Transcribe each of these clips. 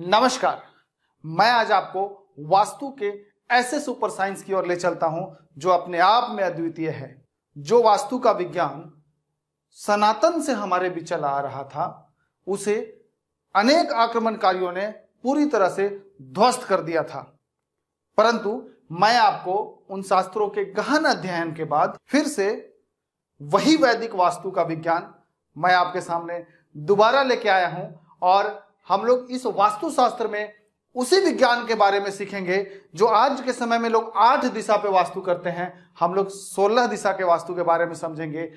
नमस्कार मैं आज आपको वास्तु के ऐसे सुपर साइंस की ओर ले चलता हूं जो अपने आप में अद्वितीय है जो वास्तु का विज्ञान सनातन से हमारे बीच चला आ रहा था उसे अनेक आक्रमणकारियों ने पूरी तरह से ध्वस्त कर दिया था परंतु मैं आपको उन शास्त्रों के गहन अध्ययन के बाद फिर से वही वैदिक वास्तु का विज्ञान मैं आपके सामने दोबारा लेके आया हूं और हम लोग इस वास्तुशास्त्र में उसी विज्ञान के बारे में सीखेंगे जो आज के समय में लोग आठ दिशा पे वास्तु करते हैं हम लोग सोलह दिशा के वास्तु के बारे में समझेंगे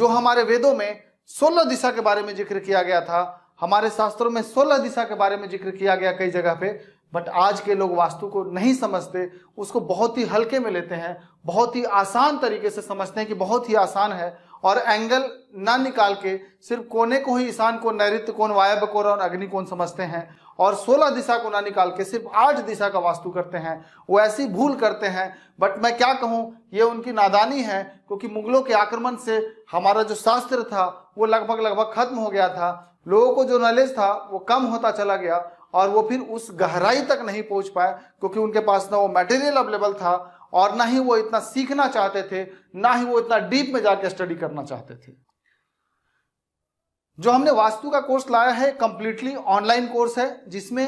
जो हमारे वेदों में सोलह दिशा के बारे में जिक्र किया गया था हमारे शास्त्रों में सोलह दिशा के बारे में जिक्र किया गया कई जगह पे बट आज के लोग वास्तु को नहीं समझते उसको बहुत ही हल्के में लेते हैं बहुत ही आसान तरीके से समझते हैं कि बहुत ही आसान है और एंगल ना निकाल के सिर्फ कोने को ही ईशान को नैत्य कोण वायव्य कोण और अग्नि कोण समझते हैं और 16 दिशा को ना निकाल के सिर्फ आठ दिशा का वास्तु करते हैं वो ऐसी भूल करते हैं बट मैं क्या कहूँ ये उनकी नादानी है क्योंकि मुगलों के आक्रमण से हमारा जो शास्त्र था वो लगभग लगभग खत्म हो गया था लोगों को जो नॉलेज था वो कम होता चला गया और वो फिर उस गहराई तक नहीं पहुंच पाए क्योंकि उनके पास ना वो मटेरियल अवेलेबल था और ना ही वो इतना सीखना चाहते थे ना ही वो इतना डीप में जाकर स्टडी करना चाहते थे जो हमने वास्तु का कोर्स लाया है कंप्लीटली ऑनलाइन कोर्स है जिसमें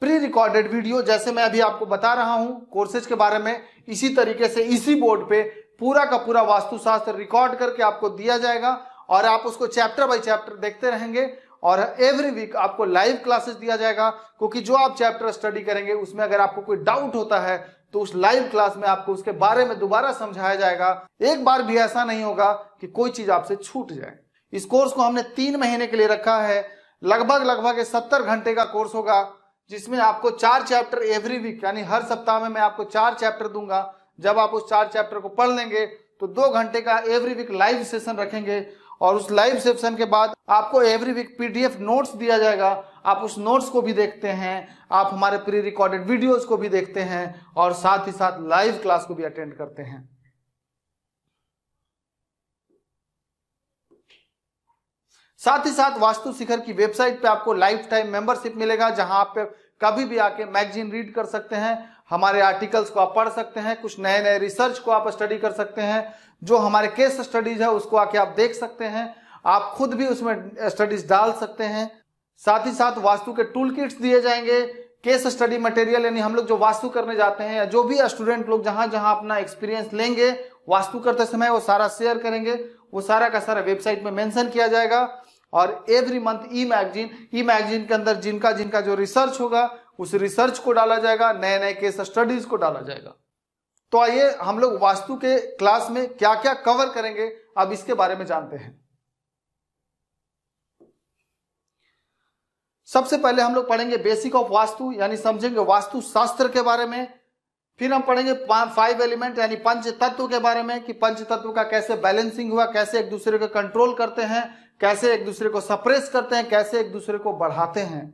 प्री रिकॉर्डेड वीडियो जैसे मैं अभी आपको बता रहा हूं कोर्सेज के बारे में इसी तरीके से इसी बोर्ड पे पूरा का पूरा वास्तुशास्त्र रिकॉर्ड करके आपको दिया जाएगा और आप उसको चैप्टर बाय चैप्टर देखते रहेंगे और एवरी वीक आपको लाइव क्लासेस दिया जाएगा क्योंकि जो आप चैप्टर स्टडी करेंगे उसमें अगर आपको कोई डाउट होता है तो उस लाइव क्लास में आपको उसके बारे में दोबारा समझाया जाएगा एक बार भी ऐसा नहीं होगा कि कोई चीज आपसे छूट जाए इस कोर्स को हमने तीन महीने के लिए रखा है लगभग लगभग सत्तर घंटे का कोर्स होगा जिसमें आपको चार चैप्टर एवरी वीक यानी हर सप्ताह में मैं आपको चार चैप्टर दूंगा जब आप उस चार चैप्टर को पढ़ लेंगे तो दो घंटे का एवरी वीक लाइव सेशन रखेंगे और उस लाइव सेशन के बाद आपको एवरी वीक पीडीएफ नोट्स दिया जाएगा आप उस नोट्स को भी देखते हैं आप हमारे प्री रिकॉर्डेड वीडियोस को भी देखते हैं और साथ ही साथ लाइव क्लास को भी अटेंड करते हैं साथ ही साथ वास्तु शिखर की वेबसाइट पे आपको लाइफ टाइम मेंबरशिप मिलेगा जहां आप कभी भी आके मैगजीन रीड कर सकते हैं हमारे आर्टिकल्स को आप पढ़ सकते हैं कुछ नए नए रिसर्च को आप स्टडी कर सकते हैं जो हमारे केस स्टडीज है उसको आके आप देख सकते हैं आप खुद भी उसमें स्टडीज डाल सकते हैं साथ ही साथ वास्तु के टूल किट्स दिए जाएंगे केस स्टडी मटेरियल यानी हम लोग जो वास्तु करने जाते हैं या जो भी स्टूडेंट लोग जहां जहां अपना एक्सपीरियंस लेंगे वास्तु करते समय वो सारा शेयर करेंगे वो सारा का सारा वेबसाइट में मेंशन किया जाएगा और every month e magazine e magazine के अंदर जिनका जिनका जो रिसर्च होगा उस रिसर्च को डाला जाएगा नए नए केस स्टडीज को डाला जाएगा तो आइए हम लोग वास्तु के क्लास में क्या क्या कवर करेंगे अब इसके बारे में जानते हैं सबसे पहले हम लोग पढ़ेंगे बेसिक ऑफ वास्तु यानी समझेंगे वास्तु शास्त्र के बारे में फिर हम पढ़ेंगे फाइव एलिमेंट यानी पंच तत्व के बारे में कि पंच तत्व का कैसे बैलेंसिंग हुआ कैसे एक दूसरे को कंट्रोल करते हैं कैसे एक दूसरे को सप्रेस करते हैं कैसे एक दूसरे को बढ़ाते हैं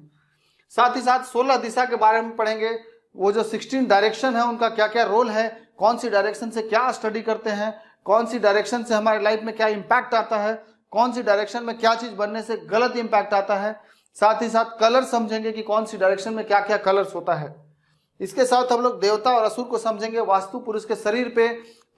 साथ ही साथ 16 दिशा के बारे में पढ़ेंगे वो जो 16 डायरेक्शन है उनका क्या क्या रोल है कौन सी डायरेक्शन से क्या स्टडी करते हैं कौन सी डायरेक्शन से हमारे लाइफ में क्या इम्पैक्ट आता है कौन सी डायरेक्शन में क्या चीज बनने से गलत इम्पैक्ट आता है साथ ही साथ कलर समझेंगे कि कौन सी डायरेक्शन में क्या क्या कलर्स होता है इसके साथ हम लोग देवता और असुर को समझेंगे वास्तु पुरुष के शरीर पे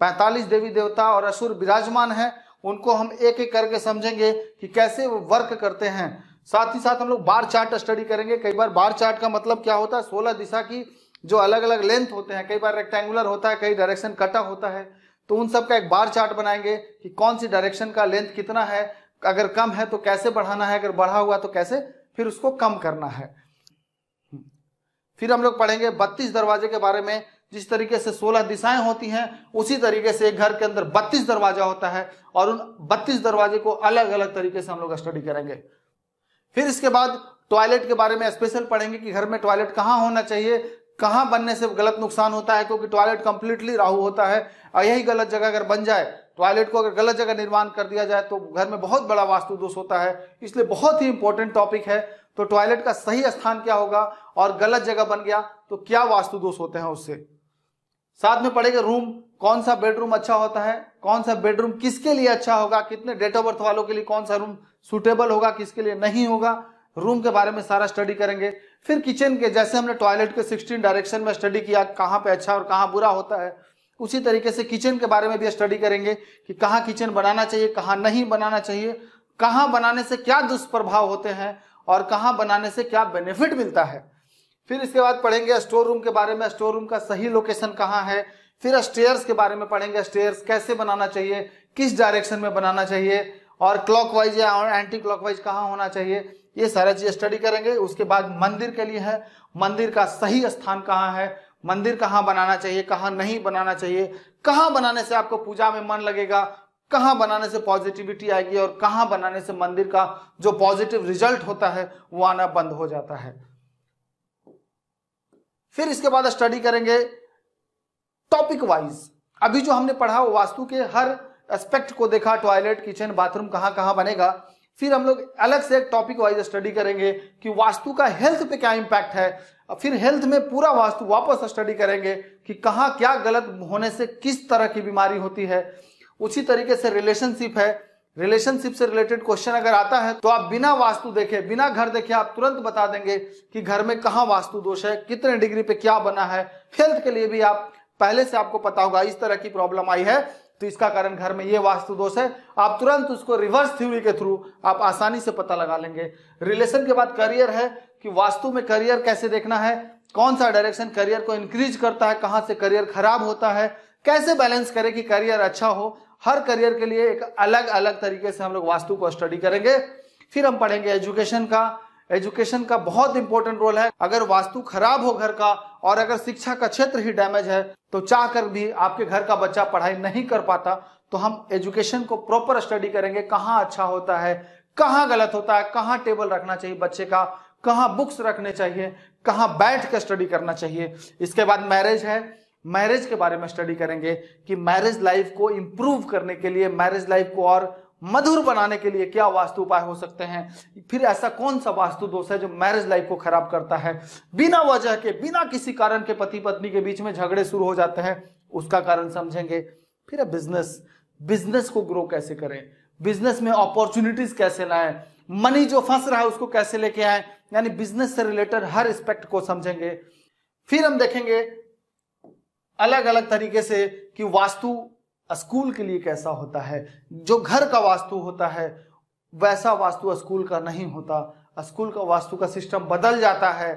45 देवी देवता और असुर विराजमान है उनको हम एक एक करके समझेंगे कि कैसे वो वर्क करते हैं साथ ही साथ हम लोग बार चार्ट स्टडी करेंगे कई बार बार चार्ट का मतलब क्या होता है सोलह दिशा की जो अलग अलग लेंथ होते हैं कई बार रेक्टेंगुलर होता है कई डायरेक्शन कटा होता है तो उन सब का एक बार चार्ट बनाएंगे कि कौन सी डायरेक्शन का लेंथ कितना है अगर कम है तो कैसे बढ़ाना है अगर बढ़ा हुआ तो कैसे फिर उसको कम करना है फिर हम लोग पढ़ेंगे बत्तीस दरवाजे के बारे में जिस तरीके से 16 दिशाएं होती हैं उसी तरीके से एक घर के अंदर 32 दरवाजा होता है और उन 32 दरवाजे को अलग अलग तरीके से हम लोग स्टडी करेंगे फिर इसके बाद टॉयलेट के बारे में स्पेशल पढ़ेंगे कि घर में टॉयलेट कहाँ होना चाहिए कहाँ बनने से गलत नुकसान होता है क्योंकि टॉयलेट कंप्लीटली राहु होता है और यही गलत जगह अगर बन जाए टॉयलेट को अगर गलत जगह निर्माण कर दिया जाए तो घर में बहुत बड़ा वास्तु दोष होता है इसलिए बहुत ही इंपॉर्टेंट टॉपिक है तो टॉयलेट का सही स्थान क्या होगा और गलत जगह बन गया तो क्या वास्तु दोष होते हैं उससे साथ में पढ़ेगा रूम कौन सा बेडरूम अच्छा होता है कौन सा बेडरूम किसके लिए अच्छा होगा कितने डेट ऑफ बर्थ वालों के लिए कौन सा रूम सुटेबल होगा किसके लिए नहीं होगा रूम के बारे में सारा स्टडी करेंगे फिर किचन के जैसे हमने टॉयलेट के 16 डायरेक्शन में स्टडी किया कहाँ पे अच्छा और कहाँ बुरा होता है उसी तरीके से किचन के बारे में भी स्टडी करेंगे कि कहाँ किचन बनाना चाहिए कहाँ नहीं बनाना चाहिए कहाँ बनाने से क्या दुष्प्रभाव होते हैं और कहाँ बनाने से क्या बेनिफिट मिलता है फिर इसके बाद पढ़ेंगे स्टोर रूम के बारे में स्टोर रूम का सही लोकेशन कहाँ है फिर स्टेयर्स के बारे में पढ़ेंगे स्टेयर्स कैसे बनाना चाहिए किस डायरेक्शन में बनाना चाहिए और क्लॉकवाइज या एंटी क्लॉकवाइज कहाँ होना चाहिए ये सारा चीज स्टडी करेंगे उसके बाद मंदिर के लिए है मंदिर का सही स्थान कहाँ है मंदिर कहाँ बनाना चाहिए कहाँ नहीं बनाना चाहिए कहाँ बनाने से आपको पूजा में मन लगेगा कहाँ बनाने से पॉजिटिविटी आएगी और कहाँ बनाने से मंदिर का जो पॉजिटिव रिजल्ट होता है वो आना बंद हो जाता है फिर इसके बाद स्टडी करेंगे टॉपिक वाइज अभी जो हमने पढ़ा वो वास्तु के हर एस्पेक्ट को देखा टॉयलेट किचन बाथरूम कहाँ कहाँ बनेगा फिर हम लोग अलग से एक टॉपिक वाइज स्टडी करेंगे कि वास्तु का हेल्थ पे क्या इम्पैक्ट है फिर हेल्थ में पूरा वास्तु वापस स्टडी करेंगे कि कहाँ क्या गलत होने से किस तरह की बीमारी होती है उसी तरीके से रिलेशनशिप है रिलेशनशिप से रिलेटेड क्वेश्चन अगर आता है तो आप बिना वास्तु देखे बिना घर देखे आप तुरंत बता देंगे कि घर में कहाँ वास्तु दोष है कितने डिग्री पे क्या बना है हेल्थ के लिए भी आप पहले से आपको पता होगा इस तरह की प्रॉब्लम आई है तो इसका कारण घर में ये वास्तु दोष है आप तुरंत उसको रिवर्स थ्योरी के थ्रू आप आसानी से पता लगा लेंगे रिलेशन के बाद करियर है कि वास्तु में करियर कैसे देखना है कौन सा डायरेक्शन करियर को इंक्रीज करता है कहाँ से करियर खराब होता है कैसे बैलेंस करें कि करियर अच्छा हो हर करियर के लिए एक अलग अलग तरीके से हम लोग वास्तु को स्टडी करेंगे फिर हम पढ़ेंगे एजुकेशन का एजुकेशन का बहुत इंपॉर्टेंट रोल है अगर वास्तु खराब हो घर का और अगर शिक्षा का क्षेत्र ही डैमेज है तो चाह कर भी आपके घर का बच्चा पढ़ाई नहीं कर पाता तो हम एजुकेशन को प्रॉपर स्टडी करेंगे कहाँ अच्छा होता है कहाँ गलत होता है कहाँ टेबल रखना चाहिए बच्चे का कहाँ बुक्स रखने चाहिए कहाँ बैठ कर स्टडी करना चाहिए इसके बाद मैरिज है मैरिज के बारे में स्टडी करेंगे कि मैरिज लाइफ को इम्प्रूव करने के लिए मैरिज लाइफ को और मधुर बनाने के लिए क्या वास्तु उपाय हो सकते हैं फिर ऐसा कौन सा वास्तु दोष है जो मैरिज लाइफ को खराब करता है बिना वजह के बिना किसी कारण के पति पत्नी के बीच में झगड़े शुरू हो जाते हैं उसका कारण समझेंगे फिर बिजनेस बिजनेस को ग्रो कैसे करें बिजनेस में अपॉर्चुनिटीज कैसे लाएं मनी जो फंस रहा है उसको कैसे लेके आए यानी बिजनेस से रिलेटेड हर एस्पेक्ट को समझेंगे फिर हम देखेंगे अलग अलग तरीके से कि वास्तु स्कूल के लिए कैसा होता है जो घर का वास्तु होता है वैसा वास्तु स्कूल का नहीं होता स्कूल का वास्तु का सिस्टम बदल जाता है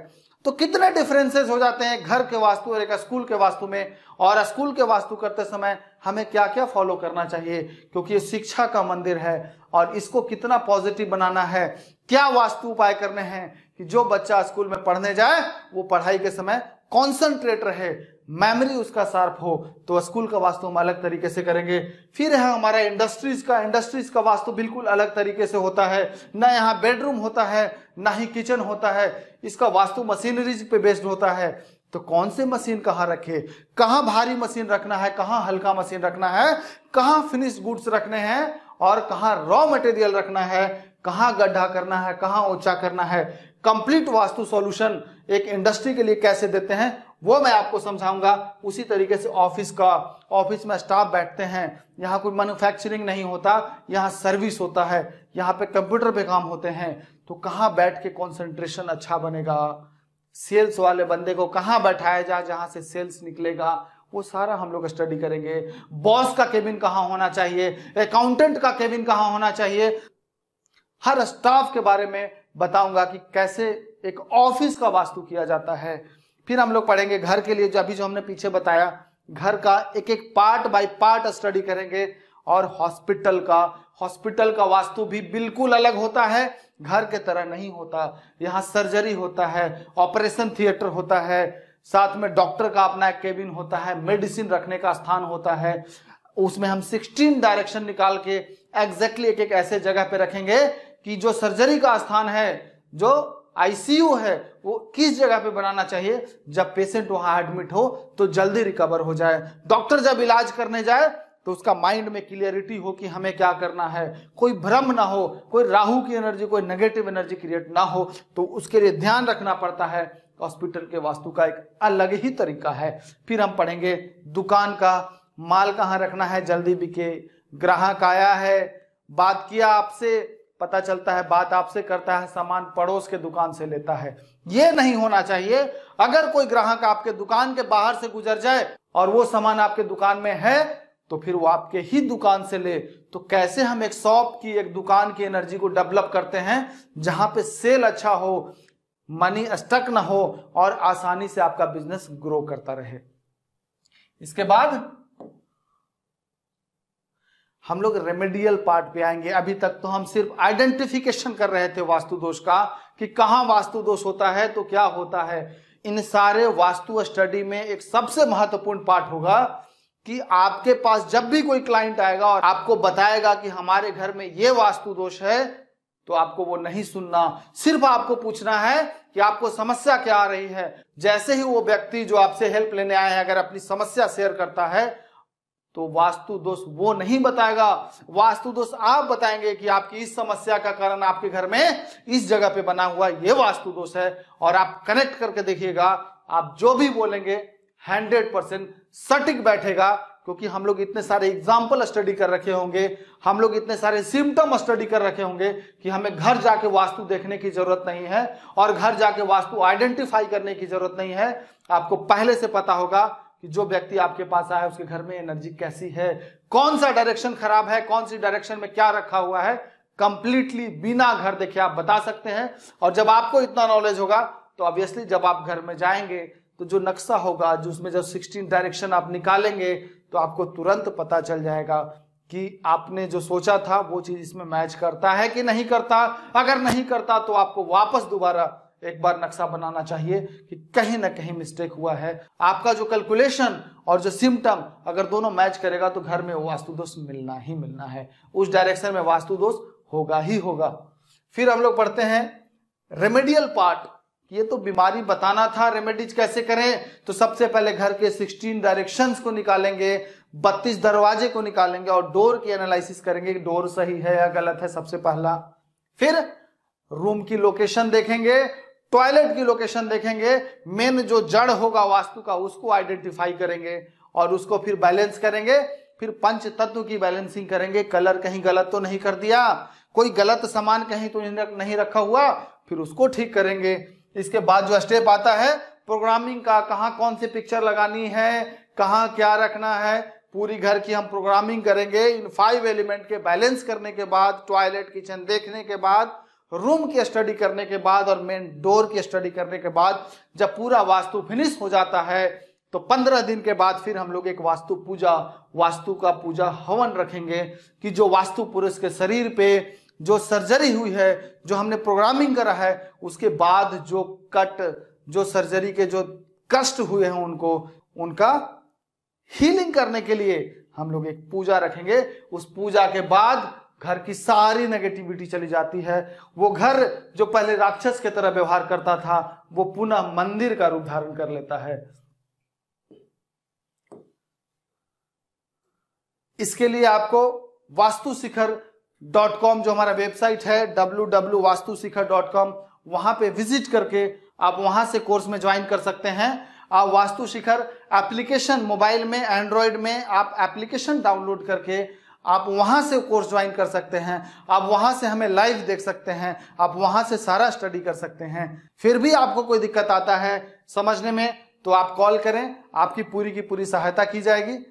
तो कितने डिफरेंसेस हो जाते हैं घर के वास्तु और एक स्कूल के वास्तु में और स्कूल के वास्तु करते समय हमें क्या क्या फॉलो करना चाहिए क्योंकि ये शिक्षा का मंदिर है और इसको कितना पॉजिटिव बनाना है क्या वास्तु उपाय करने हैं कि जो बच्चा स्कूल में पढ़ने जाए वो पढ़ाई के समय कॉन्सेंट्रेट रहे मेमोरी उसका सार्फ हो तो स्कूल का वास्तु हम अलग तरीके से करेंगे फिर है हमारा इंडस्ट्रीज का इंडस्ट्रीज का वास्तु बिल्कुल अलग तरीके से होता है ना यहाँ बेडरूम होता है ना ही किचन होता है इसका वास्तु मशीनरीज पे बेस्ड होता है तो कौन से मशीन कहाँ रखे कहाँ भारी मशीन रखना है कहाँ हल्का मशीन रखना है कहाँ फिनिश गुड्स रखने हैं और कहाँ रॉ मटेरियल रखना है कहाँ गड्ढा करना है कहाँ ऊंचा करना है कंप्लीट वास्तु सॉल्यूशन एक इंडस्ट्री के लिए कैसे देते हैं वो मैं आपको समझाऊंगा उसी तरीके से ऑफिस का ऑफिस में स्टाफ बैठते हैं यहाँ कोई मैन्युफैक्चरिंग नहीं होता यहाँ सर्विस होता है यहाँ पे कंप्यूटर पे काम होते हैं तो कहाँ बैठ के कॉन्सेंट्रेशन अच्छा बनेगा सेल्स वाले बंदे को कहाँ बैठाया जाए जहाँ से सेल्स निकलेगा वो सारा हम लोग स्टडी करेंगे बॉस का केबिन कहाँ होना चाहिए अकाउंटेंट का केबिन कहाँ होना चाहिए हर स्टाफ के बारे में बताऊंगा कि कैसे एक ऑफिस का वास्तु किया जाता है फिर हम लोग पढ़ेंगे घर के लिए जो अभी जो हमने पीछे बताया घर का एक एक पार्ट बाय पार्ट स्टडी करेंगे और हॉस्पिटल का हॉस्पिटल का वास्तु भी बिल्कुल अलग होता है घर के तरह नहीं होता यहाँ सर्जरी होता है ऑपरेशन थिएटर होता है साथ में डॉक्टर का अपना एक केबिन होता है मेडिसिन रखने का स्थान होता है उसमें हम 16 डायरेक्शन निकाल के एग्जैक्टली एक एक ऐसे जगह पे रखेंगे कि जो सर्जरी का स्थान है जो आईसीयू है वो किस जगह पे बनाना चाहिए जब पेशेंट वहां एडमिट हो तो जल्दी रिकवर हो जाए डॉक्टर जब इलाज करने जाए तो उसका माइंड में क्लियरिटी हो कि हमें क्या करना है कोई भ्रम ना हो कोई राहु की एनर्जी कोई नेगेटिव एनर्जी क्रिएट ना हो तो उसके लिए ध्यान रखना पड़ता है हॉस्पिटल के वास्तु का एक अलग ही तरीका है फिर हम पढ़ेंगे दुकान का माल कहाँ रखना है जल्दी बिके ग्राहक आया है बात किया आपसे पता चलता है बात आपसे करता है सामान पड़ोस के दुकान से लेता है ये नहीं होना चाहिए अगर कोई ग्राहक आपके दुकान के बाहर से गुजर जाए और वो सामान आपके दुकान में है तो फिर वो आपके ही दुकान से ले तो कैसे हम एक शॉप की एक दुकान की एनर्जी को डेवलप करते हैं जहां पे सेल अच्छा हो मनी स्टक ना हो और आसानी से आपका बिजनेस ग्रो करता रहे इसके बाद हम लोग रेमेडियल पार्ट पे आएंगे अभी तक तो हम सिर्फ आइडेंटिफिकेशन कर रहे थे वास्तु दोष का कि कहाँ वास्तु दोष होता है तो क्या होता है इन सारे वास्तु स्टडी में एक सबसे महत्वपूर्ण पार्ट होगा कि आपके पास जब भी कोई क्लाइंट आएगा और आपको बताएगा कि हमारे घर में ये वास्तु दोष है तो आपको वो नहीं सुनना सिर्फ आपको पूछना है कि आपको समस्या क्या आ रही है जैसे ही वो व्यक्ति जो आपसे हेल्प लेने आया है अगर अपनी समस्या शेयर करता है तो वास्तु दोष वो नहीं बताएगा वास्तु दोष आप बताएंगे कि आपकी इस समस्या का कारण आपके घर में इस जगह पे बना हुआ ये वास्तु दोष है और आप कनेक्ट करके देखिएगा आप जो भी बोलेंगे हंड्रेड परसेंट सटिक बैठेगा क्योंकि हम लोग इतने सारे एग्जाम्पल स्टडी कर रखे होंगे हम लोग इतने सारे सिम्टम स्टडी कर रखे होंगे कि हमें घर जाके वास्तु देखने की जरूरत नहीं है और घर जाके वास्तु आइडेंटिफाई करने की जरूरत नहीं है आपको पहले से पता होगा कि जो व्यक्ति आपके पास आया उसके घर में एनर्जी कैसी है कौन सा डायरेक्शन खराब है कौन सी डायरेक्शन में क्या रखा हुआ है कंप्लीटली बिना घर देखे आप बता सकते हैं और जब आपको इतना नॉलेज होगा तो ऑब्वियसली जब आप घर में जाएंगे तो जो नक्शा होगा जो उसमें जब सिक्सटीन डायरेक्शन आप निकालेंगे तो आपको तुरंत पता चल जाएगा कि आपने जो सोचा था वो चीज इसमें मैच करता है कि नहीं करता अगर नहीं करता तो आपको वापस दोबारा एक बार नक्शा बनाना चाहिए कि कहीं ना कहीं मिस्टेक हुआ है आपका जो कैलकुलेशन और जो सिम्टम अगर दोनों मैच करेगा तो घर में वास्तु दोष मिलना ही मिलना है उस डायरेक्शन में वास्तु दोष होगा ही होगा फिर हम लोग पढ़ते हैं रेमेडियल पार्ट ये तो बीमारी बताना था रेमेडीज कैसे करें तो सबसे पहले घर के 16 डायरेक्शंस को निकालेंगे 32 दरवाजे को निकालेंगे और डोर की एनालिसिस करेंगे कि डोर सही है या गलत है सबसे पहला फिर रूम की लोकेशन देखेंगे टॉयलेट की लोकेशन देखेंगे मेन जो जड़ होगा वास्तु का उसको आइडेंटिफाई करेंगे और उसको फिर बैलेंस करेंगे फिर पंच तत्व की बैलेंसिंग करेंगे कलर कहीं गलत तो नहीं कर दिया कोई गलत सामान कहीं तो नहीं रखा हुआ फिर उसको ठीक करेंगे इसके बाद जो स्टेप आता है प्रोग्रामिंग का कहाँ कौन सी पिक्चर लगानी है कहाँ क्या रखना है पूरी घर की हम प्रोग्रामिंग करेंगे इन फाइव एलिमेंट के बैलेंस करने के बाद टॉयलेट किचन देखने के बाद रूम की स्टडी करने के बाद और मेन डोर की स्टडी करने के बाद जब पूरा वास्तु फिनिश हो जाता है तो पंद्रह दिन के बाद फिर हम लोग एक वास्तु पूजा वास्तु का पूजा हवन रखेंगे कि जो वास्तु पुरुष के शरीर पे जो सर्जरी हुई है जो हमने प्रोग्रामिंग करा है उसके बाद जो कट जो सर्जरी के जो कष्ट हुए हैं उनको उनका हीलिंग करने के लिए हम लोग एक पूजा रखेंगे उस पूजा के बाद घर की सारी नेगेटिविटी चली जाती है वो घर जो पहले राक्षस के तरह व्यवहार करता था वो पुनः मंदिर का रूप धारण कर लेता है इसके लिए आपको वास्तु शिखर डॉट कॉम जो हमारा वेबसाइट है W W Vastu Shikhar dot com वहां पर विजिट करके आप वहां से कोर्स में ज्वाइन कर सकते हैं आप वास्तु शिखर एप्लीकेशन मोबाइल में एंड्रॉइड में आप एप्लीकेशन डाउनलोड करके आप वहाँ से कोर्स ज्वाइन कर सकते हैं आप वहाँ से हमें लाइव देख सकते हैं आप वहाँ से सारा स्टडी कर सकते हैं फिर भी आपको कोई दिक्कत आता है समझने में तो आप कॉल करें आपकी पूरी की पूरी सहायता की जाएगी